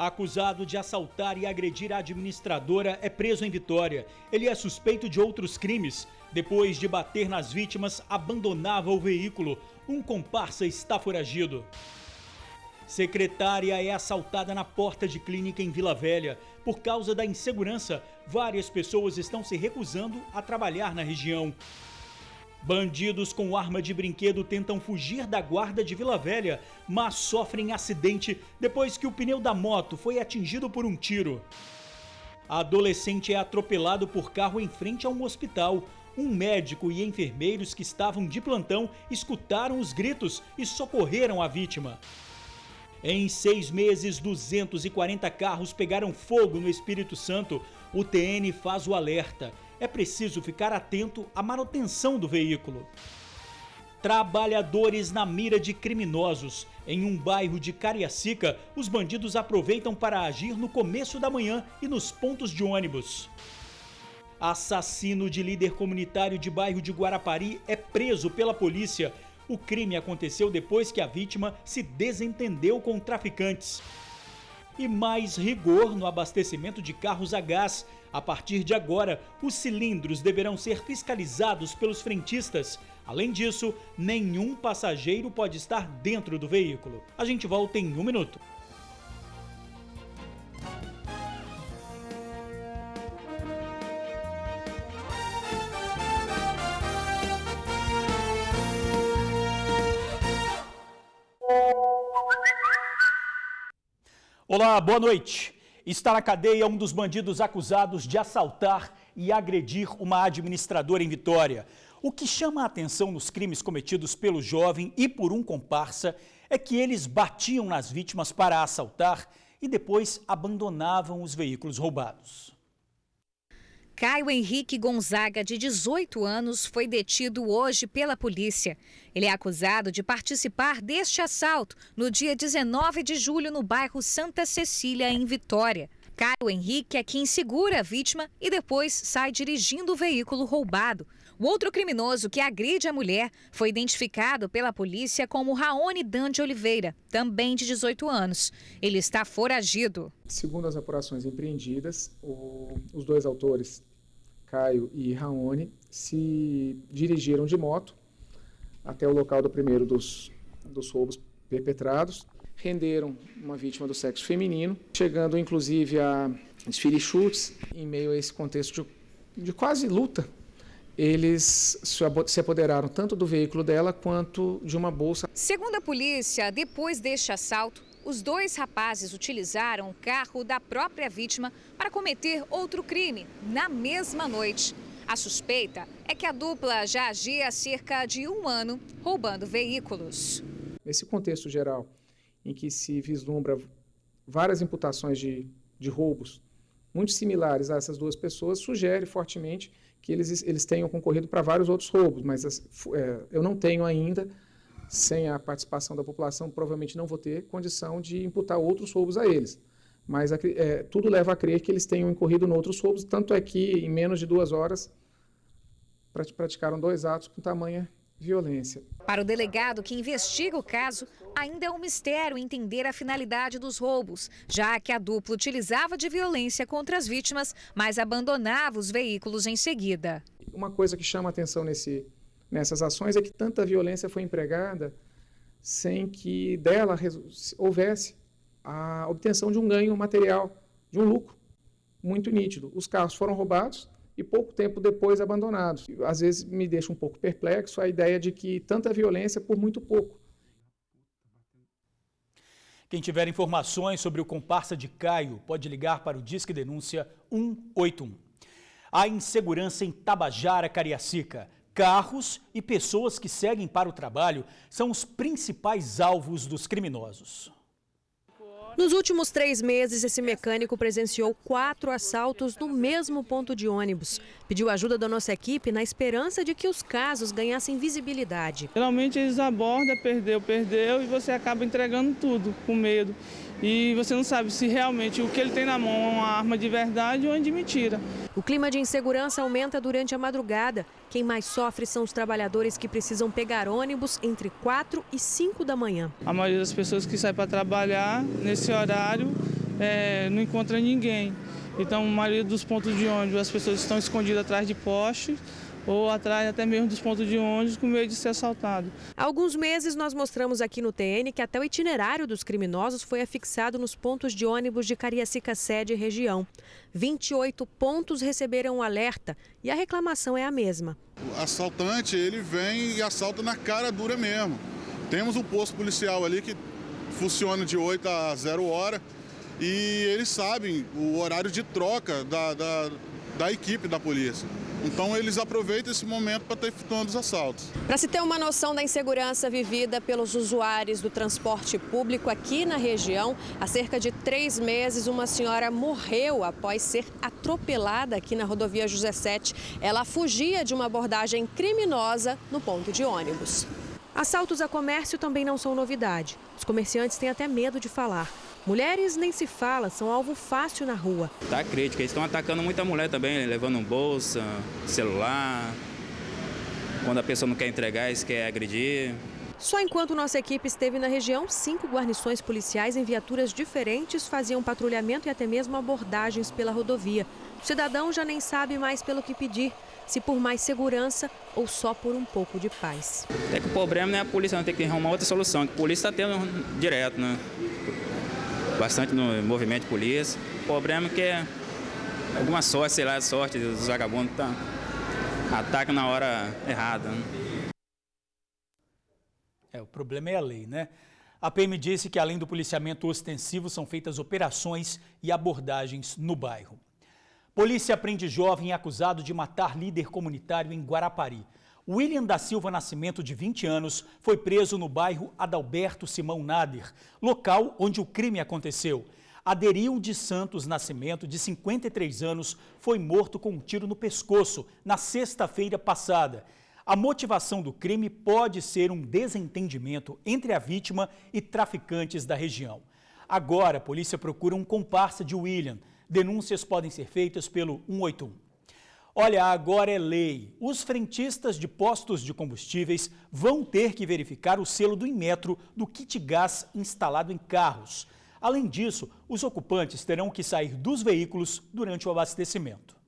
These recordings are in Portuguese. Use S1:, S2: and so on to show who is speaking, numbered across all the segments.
S1: Acusado de assaltar e agredir a administradora, é preso em Vitória. Ele é suspeito de outros crimes. Depois de bater nas vítimas, abandonava o veículo. Um comparsa está foragido. Secretária é assaltada na porta de clínica em Vila Velha. Por causa da insegurança, várias pessoas estão se recusando a trabalhar na região. Bandidos com arma de brinquedo tentam fugir da guarda de Vila Velha, mas sofrem acidente depois que o pneu da moto foi atingido por um tiro. adolescente é atropelado por carro em frente a um hospital. Um médico e enfermeiros que estavam de plantão escutaram os gritos e socorreram a vítima. Em seis meses, 240 carros pegaram fogo no Espírito Santo. O TN faz o alerta é preciso ficar atento à manutenção do veículo. Trabalhadores na mira de criminosos. Em um bairro de Cariacica, os bandidos aproveitam para agir no começo da manhã e nos pontos de ônibus. Assassino de líder comunitário de bairro de Guarapari é preso pela polícia. O crime aconteceu depois que a vítima se desentendeu com traficantes e mais rigor no abastecimento de carros a gás. A partir de agora, os cilindros deverão ser fiscalizados pelos frentistas. Além disso, nenhum passageiro pode estar dentro do veículo. A gente volta em um minuto. Olá, boa noite. Está na cadeia é um dos bandidos acusados de assaltar e agredir uma administradora em Vitória. O que chama a atenção nos crimes cometidos pelo jovem e por um comparsa é que eles batiam nas vítimas para assaltar e depois abandonavam os veículos roubados.
S2: Caio Henrique Gonzaga, de 18 anos, foi detido hoje pela polícia. Ele é acusado de participar deste assalto no dia 19 de julho no bairro Santa Cecília, em Vitória. Caio Henrique é quem segura a vítima e depois sai dirigindo o veículo roubado. O outro criminoso que agride a mulher foi identificado pela polícia como Raoni Dante Oliveira, também de 18 anos. Ele está foragido.
S3: Segundo as apurações empreendidas, o, os dois autores Caio e Raoni, se dirigiram de moto até o local do primeiro dos, dos roubos perpetrados, renderam uma vítima do sexo feminino, chegando inclusive a desfile chutes. Em meio a esse contexto de, de quase luta, eles se apoderaram tanto do veículo dela quanto de uma bolsa.
S2: Segundo a polícia, depois deste assalto, os dois rapazes utilizaram o carro da própria vítima para cometer outro crime na mesma noite. A suspeita é que a dupla já agia há cerca de um ano roubando veículos.
S3: Nesse contexto geral, em que se vislumbra várias imputações de, de roubos muito similares a essas duas pessoas, sugere fortemente que eles, eles tenham concorrido para vários outros roubos, mas é, eu não tenho ainda sem a participação da população, provavelmente não vou ter condição de imputar outros roubos a eles. Mas é, tudo leva a crer que eles tenham incorrido em outros roubos, tanto é que, em menos de duas horas, praticaram dois atos com tamanha violência.
S2: Para o delegado que investiga o caso, ainda é um mistério entender a finalidade dos roubos, já que a dupla utilizava de violência contra as vítimas, mas abandonava os veículos em seguida.
S3: Uma coisa que chama atenção nesse nessas ações é que tanta violência foi empregada sem que dela houvesse a obtenção de um ganho material, de um lucro muito nítido. Os carros foram roubados e pouco tempo depois abandonados. Às vezes me deixa um pouco perplexo a ideia de que tanta violência por muito
S1: pouco. Quem tiver informações sobre o comparsa de Caio pode ligar para o Disque Denúncia 181. A insegurança em Tabajara, Cariacica carros e pessoas que seguem para o trabalho são os principais alvos dos criminosos.
S4: Nos últimos três meses, esse mecânico presenciou quatro assaltos no mesmo ponto de ônibus. Pediu ajuda da nossa equipe na esperança de que os casos ganhassem visibilidade. Geralmente eles abordam, perdeu, perdeu, e você acaba entregando tudo com medo. E você não sabe se
S3: realmente o que ele tem na mão é uma arma de verdade ou é de mentira. O
S4: clima de insegurança aumenta durante a madrugada. Quem mais sofre são os trabalhadores que precisam pegar ônibus entre 4 e 5 da manhã.
S3: A maioria das pessoas que sai para trabalhar nesse horário é, não encontra ninguém. Então, a maioria dos pontos de ônibus, as pessoas estão escondidas atrás de
S4: postes ou atrás até mesmo dos pontos de ônibus com medo de ser assaltado. Há alguns meses nós mostramos aqui no TN que até o itinerário dos criminosos foi afixado nos pontos de ônibus de Cariacica sede e região. 28 pontos receberam o alerta e a reclamação é a mesma.
S5: O assaltante, ele vem e assalta na cara dura mesmo. Temos um posto policial ali que funciona de 8 a 0 hora e eles sabem o horário de troca da, da da equipe da polícia. Então eles aproveitam esse momento para estar efetuando os assaltos.
S4: Para se ter uma noção da insegurança vivida pelos usuários do transporte público aqui na região, há cerca de três meses uma senhora morreu após ser atropelada aqui na rodovia José 7. Ela fugia de uma abordagem criminosa no ponto de ônibus. Assaltos a comércio também não são novidade. Os comerciantes têm até medo de falar. Mulheres nem se fala, são alvo fácil na rua.
S1: Tá crítica, eles estão atacando muita mulher também, levando bolsa, celular. Quando a pessoa não quer entregar, eles querem agredir.
S4: Só enquanto nossa equipe esteve na região, cinco guarnições policiais em viaturas diferentes faziam patrulhamento e até mesmo abordagens pela rodovia. O cidadão já nem sabe mais pelo que pedir se por mais segurança ou só por um pouco de paz.
S1: É que o problema não é a polícia, não tem que arrumar outra solução. A polícia está tendo direto, né? Bastante no movimento de polícia. O problema é que é alguma sorte, sei lá, sorte dos vagabundos tá ataca na hora errada. Né? É, o problema é a lei, né? A PM disse que além do policiamento ostensivo, são feitas operações e abordagens no bairro. Polícia prende jovem acusado de matar líder comunitário em Guarapari. William da Silva Nascimento, de 20 anos, foi preso no bairro Adalberto Simão Nader, local onde o crime aconteceu. Aderil de Santos Nascimento, de 53 anos, foi morto com um tiro no pescoço na sexta-feira passada. A motivação do crime pode ser um desentendimento entre a vítima e traficantes da região. Agora, a polícia procura um comparsa de William. Denúncias podem ser feitas pelo 181. Olha, agora é lei. Os frentistas de postos de combustíveis vão ter que verificar o selo do Inmetro do kit gás instalado em carros. Além disso, os ocupantes terão que sair dos veículos durante o abastecimento.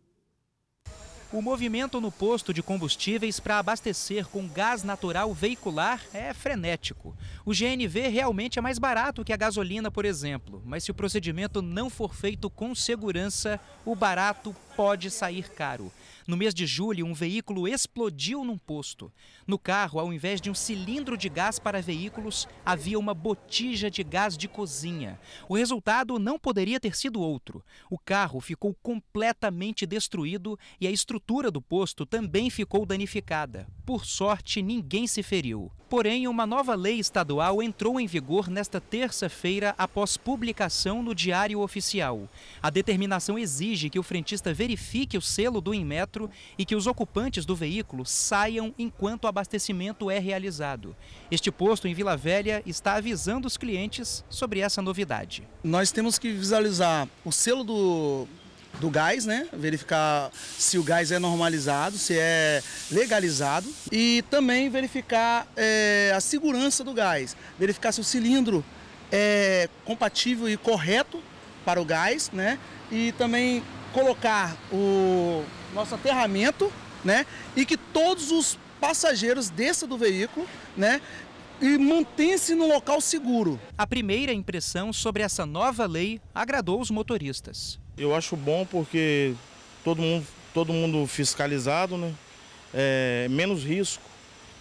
S1: O movimento no posto de combustíveis para abastecer com gás natural veicular é
S5: frenético. O GNV realmente é mais barato que a gasolina, por exemplo, mas se o procedimento não for feito com segurança, o barato pode sair caro. No mês de julho, um veículo explodiu num posto. No carro, ao invés de um cilindro de gás para veículos, havia uma botija de gás de cozinha. O resultado não poderia ter sido outro. O carro ficou completamente destruído e a estrutura do posto também ficou danificada. Por sorte, ninguém se feriu. Porém, uma nova lei estadual entrou em vigor nesta terça-feira após publicação no Diário Oficial. A determinação exige que o frentista verifique o selo do Inmetro e que os ocupantes do veículo saiam enquanto o abastecimento é realizado. Este posto em Vila Velha está avisando os clientes sobre essa novidade. Nós temos que visualizar o selo do do gás, né? Verificar se o gás é normalizado, se é legalizado e também verificar é, a segurança do gás, verificar se o cilindro é compatível e correto para o gás, né? E também colocar o nosso aterramento, né? E que todos os passageiros desçam do veículo, né? E mantém-se no local seguro. A primeira impressão sobre essa nova lei agradou os motoristas. Eu acho bom porque todo mundo, todo mundo fiscalizado, né? É, menos risco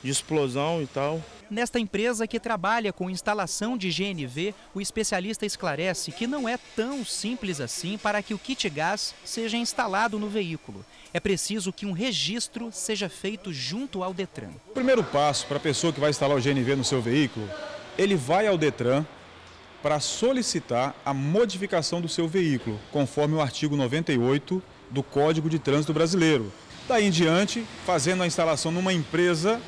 S5: de explosão e tal. Nesta empresa que trabalha com instalação de GNV, o especialista esclarece que não é tão simples assim para que o kit gás seja instalado no veículo. É preciso que um registro seja feito junto ao Detran.
S1: O primeiro passo para a pessoa que vai instalar o GNV no seu veículo, ele vai ao Detran, para solicitar a modificação do seu veículo, conforme o artigo 98 do Código de Trânsito Brasileiro. Daí em diante, fazendo a instalação numa empresa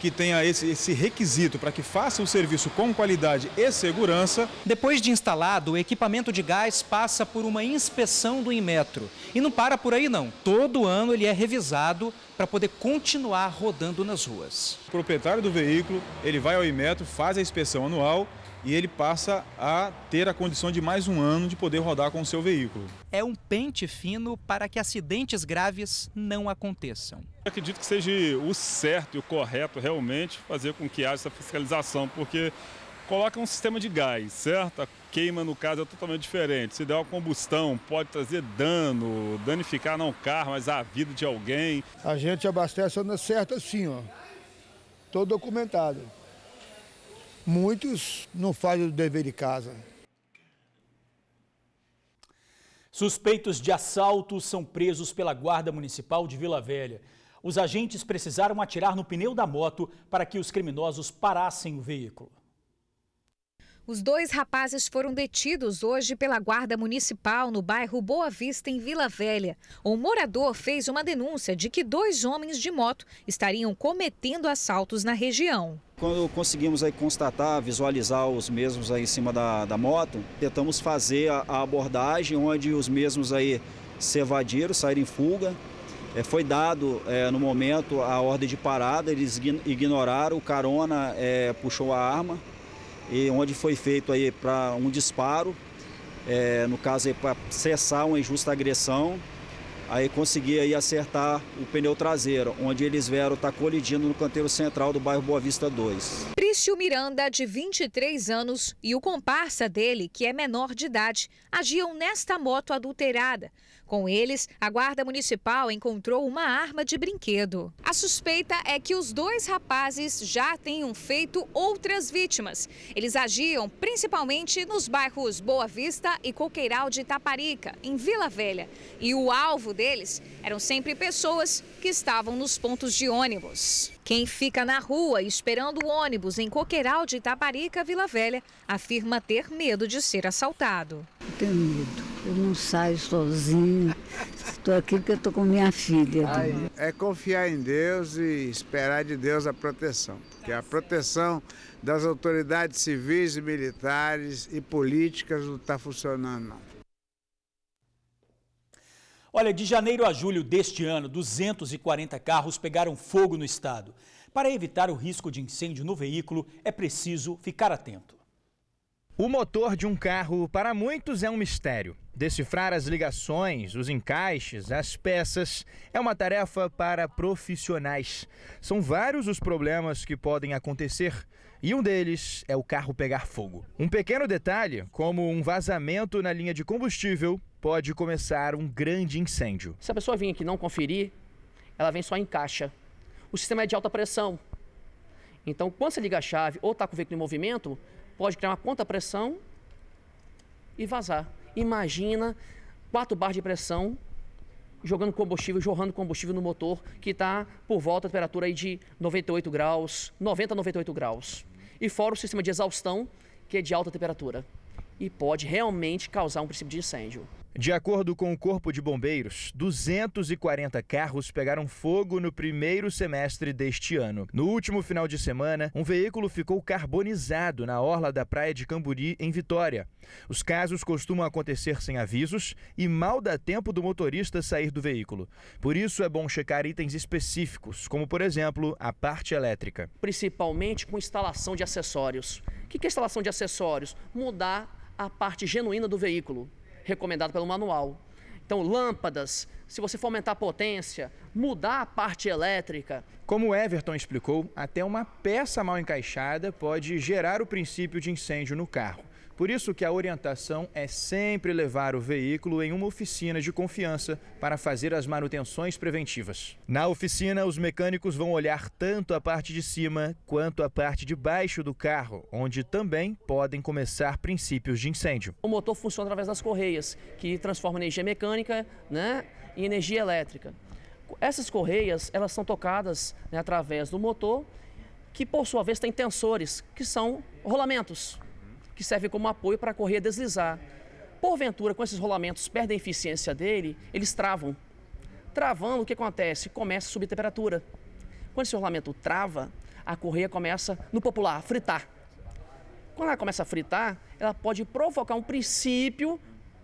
S1: que tenha esse, esse requisito para que faça o serviço com qualidade e segurança. Depois de instalado, o equipamento de gás
S5: passa por uma inspeção do Inmetro. E não para por aí não. Todo ano ele é revisado
S1: para poder continuar rodando nas ruas. O proprietário do veículo, ele vai ao Inmetro, faz a inspeção anual e ele passa a ter a condição de mais um ano de poder rodar com o seu veículo.
S5: É um pente fino para que acidentes graves não aconteçam.
S1: Eu acredito que seja o certo e o correto realmente fazer com que haja essa fiscalização, porque coloca um sistema de gás, certo? A queima, no caso, é totalmente diferente. Se der uma combustão, pode trazer dano, danificar não o carro, mas a vida de alguém.
S3: A gente abastece na certa assim, ó. Todo documentado muitos não fazem o dever de casa.
S1: Suspeitos de assalto são presos pela Guarda Municipal de Vila Velha. Os agentes precisaram atirar no pneu da moto para que os criminosos parassem o veículo.
S2: Os dois rapazes foram detidos hoje pela Guarda Municipal no bairro Boa Vista, em Vila Velha. Um morador fez uma denúncia de que dois homens de moto estariam cometendo assaltos na região.
S1: Quando conseguimos aí constatar, visualizar os mesmos aí em cima da, da moto, tentamos fazer a, a abordagem onde os mesmos aí se evadiram, saíram em fuga. É, foi dado é, no momento a ordem de parada, eles ignoraram, o carona é, puxou a arma, e onde foi feito aí para um disparo, é, no caso para cessar uma injusta agressão aí consegui aí acertar o pneu traseiro, onde eles vieram estar tá colidindo no canteiro central do bairro Boa Vista 2.
S2: Prício Miranda, de 23 anos, e o comparsa dele, que é menor de idade, agiam nesta moto adulterada. Com eles, a guarda municipal encontrou uma arma de brinquedo. A suspeita é que os dois rapazes já tenham feito outras vítimas. Eles agiam principalmente nos bairros Boa Vista e Coqueiral de Itaparica, em Vila Velha. E o alvo deles eram sempre pessoas que estavam nos pontos de ônibus. Quem fica na rua esperando o ônibus em Coqueiral de Itaparica, Vila Velha, afirma ter medo de ser assaltado.
S6: Eu tenho medo. Eu não saio sozinho. Estou aqui porque estou com minha filha. Ai,
S3: é confiar em Deus e esperar de Deus a proteção. Porque a proteção das autoridades civis, militares e políticas não está funcionando, não.
S1: Olha, de janeiro a julho deste ano, 240 carros pegaram fogo no estado. Para evitar o risco de incêndio no veículo, é preciso ficar atento.
S7: O motor de um carro, para muitos, é um mistério. Decifrar as ligações, os encaixes, as peças é uma tarefa para profissionais. São vários os problemas que podem acontecer e um deles é o carro pegar fogo. Um pequeno detalhe, como um vazamento na linha de combustível, pode começar um grande incêndio.
S8: Se a pessoa vir aqui não conferir, ela vem só em caixa. O sistema é de alta pressão. Então, quando você liga a chave ou está com o veículo em movimento, pode criar uma conta pressão e vazar. Imagina quatro bar de pressão jogando combustível, jorrando combustível no motor que está por volta da temperatura aí de 98 graus, 90 a 98 graus. E fora o sistema de exaustão, que é de alta temperatura. E pode realmente causar um princípio de incêndio.
S7: De acordo com o Corpo de Bombeiros, 240 carros pegaram fogo no primeiro semestre deste ano. No último final de semana, um veículo ficou carbonizado na orla da Praia de Camburi, em Vitória. Os casos costumam acontecer sem avisos e mal dá tempo do motorista sair do veículo. Por isso, é bom checar itens específicos, como, por exemplo, a parte elétrica.
S8: Principalmente com instalação de acessórios. O que é instalação de acessórios? Mudar a parte genuína do veículo recomendado pelo manual. Então, lâmpadas, se você for aumentar a potência, mudar a parte elétrica.
S7: Como o Everton explicou, até uma peça mal encaixada pode gerar o princípio de incêndio no carro. Por isso que a orientação é sempre levar o veículo em uma oficina de confiança para fazer as manutenções preventivas. Na oficina, os mecânicos vão olhar tanto a parte de cima quanto a parte de baixo do carro, onde também podem começar princípios de incêndio.
S8: O motor funciona através das correias, que transforma energia mecânica né, em energia elétrica. Essas correias elas são tocadas né, através do motor, que por sua vez tem tensores, que são rolamentos que servem como apoio para a correia deslizar. Porventura, com esses rolamentos perdem a eficiência dele, eles travam. Travando, o que acontece? Começa a subir a temperatura. Quando esse rolamento trava, a correia começa, no popular, a fritar. Quando ela começa a fritar, ela pode provocar um princípio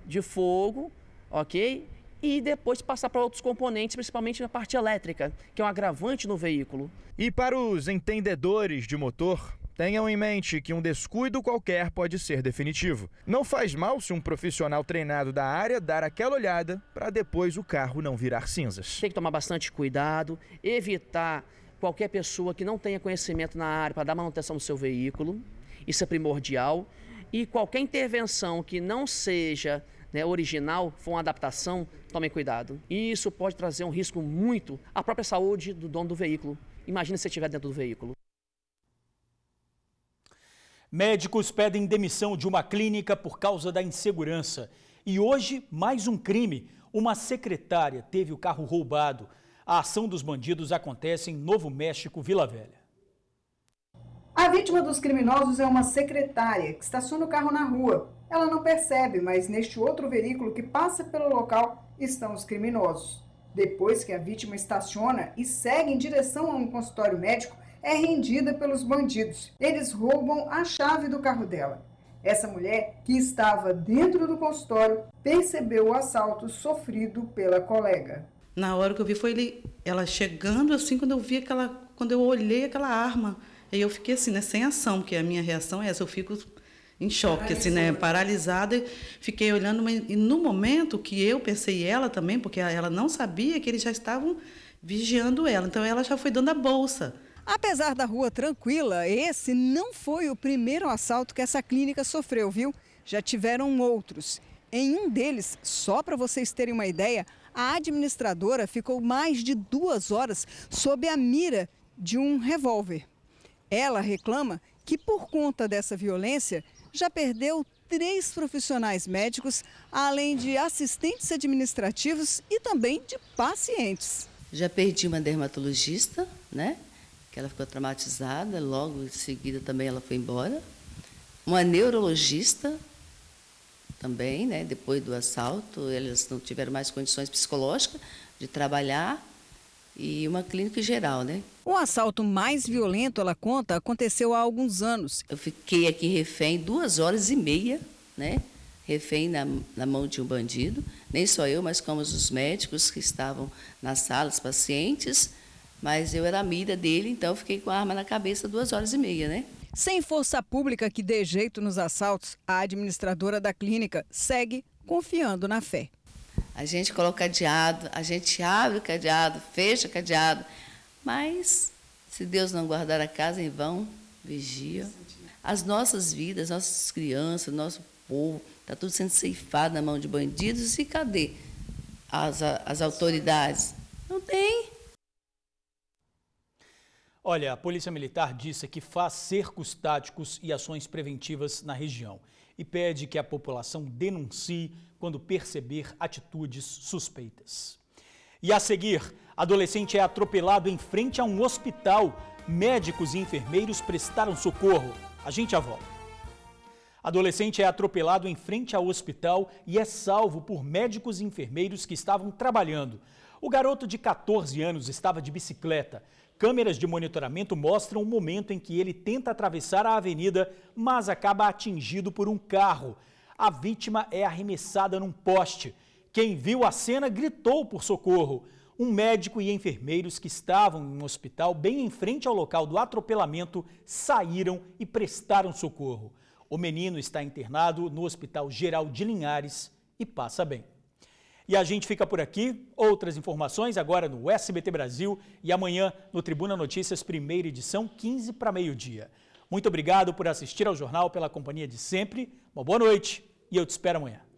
S8: de fogo, ok? e depois passar para outros componentes, principalmente na parte elétrica, que é um agravante no veículo. E para os entendedores de motor, Tenham em
S7: mente que um descuido qualquer pode ser definitivo. Não faz mal se um profissional treinado
S8: da área dar aquela olhada para depois o carro não virar cinzas. Tem que tomar bastante cuidado, evitar qualquer pessoa que não tenha conhecimento na área para dar manutenção do seu veículo. Isso é primordial. E qualquer intervenção que não seja né, original, for uma adaptação, tomem cuidado. E isso pode trazer um risco muito à própria saúde do dono do veículo. Imagina se estiver dentro do veículo.
S1: Médicos pedem demissão de uma clínica por causa da insegurança. E hoje, mais um crime. Uma secretária teve o carro roubado. A ação dos bandidos acontece em Novo México, Vila Velha.
S6: A vítima dos criminosos é uma secretária que estaciona o carro na rua. Ela não percebe, mas neste outro veículo que passa pelo local estão os criminosos. Depois que a vítima estaciona e segue em direção a um consultório médico, é rendida pelos bandidos. Eles roubam a chave do carro dela. Essa mulher, que estava dentro do consultório, percebeu o assalto sofrido pela colega. Na hora que eu vi foi ele, ela chegando assim, quando eu vi aquela, quando eu olhei aquela arma, aí eu fiquei assim, né, sem ação, porque a minha reação é essa, eu fico em choque, assim, né, paralisada, fiquei olhando, mas, e no momento que eu pensei ela também, porque ela não sabia que eles já estavam vigiando ela, então ela já foi dando a bolsa. Apesar da rua tranquila, esse não foi o primeiro assalto que essa clínica sofreu, viu? Já tiveram outros. Em um deles, só para vocês terem uma ideia, a administradora ficou mais de duas horas sob a mira de um revólver. Ela reclama que, por conta dessa violência, já perdeu três profissionais médicos, além de assistentes administrativos e também de pacientes. Já perdi uma dermatologista, né? que ela ficou traumatizada, logo em seguida também ela foi embora. Uma neurologista também, né, depois do assalto, elas não tiveram mais condições psicológicas de trabalhar e uma clínica geral, né? O assalto mais violento, ela conta, aconteceu há alguns anos. Eu fiquei aqui refém duas horas e meia, né? Refém na, na mão de um bandido. Nem só eu, mas como os médicos que estavam nas salas, pacientes. Mas eu era amiga dele, então fiquei com a arma na cabeça duas horas e meia, né? Sem força pública que dê jeito nos assaltos, a administradora da clínica segue confiando na fé. A gente coloca cadeado, a gente abre o cadeado, fecha o cadeado, mas se Deus não guardar a casa em vão, vigia. As nossas vidas, nossas crianças, nosso povo, está tudo sendo ceifado na mão de bandidos e cadê as, as autoridades?
S4: Não tem.
S1: Olha, a Polícia Militar disse que faz cercos táticos e ações preventivas na região e pede que a população denuncie quando perceber atitudes suspeitas. E a seguir, adolescente é atropelado em frente a um hospital. Médicos e enfermeiros prestaram socorro. A gente já volta. Adolescente é atropelado em frente ao hospital e é salvo por médicos e enfermeiros que estavam trabalhando. O garoto de 14 anos estava de bicicleta. Câmeras de monitoramento mostram o momento em que ele tenta atravessar a avenida, mas acaba atingido por um carro. A vítima é arremessada num poste. Quem viu a cena gritou por socorro. Um médico e enfermeiros que estavam em um hospital bem em frente ao local do atropelamento saíram e prestaram socorro. O menino está internado no Hospital Geral de Linhares e passa bem. E a gente fica por aqui. Outras informações agora no SBT Brasil e amanhã no Tribuna Notícias, primeira edição, 15 para meio-dia. Muito obrigado por assistir ao jornal, pela companhia de sempre. Uma boa noite e eu te espero amanhã.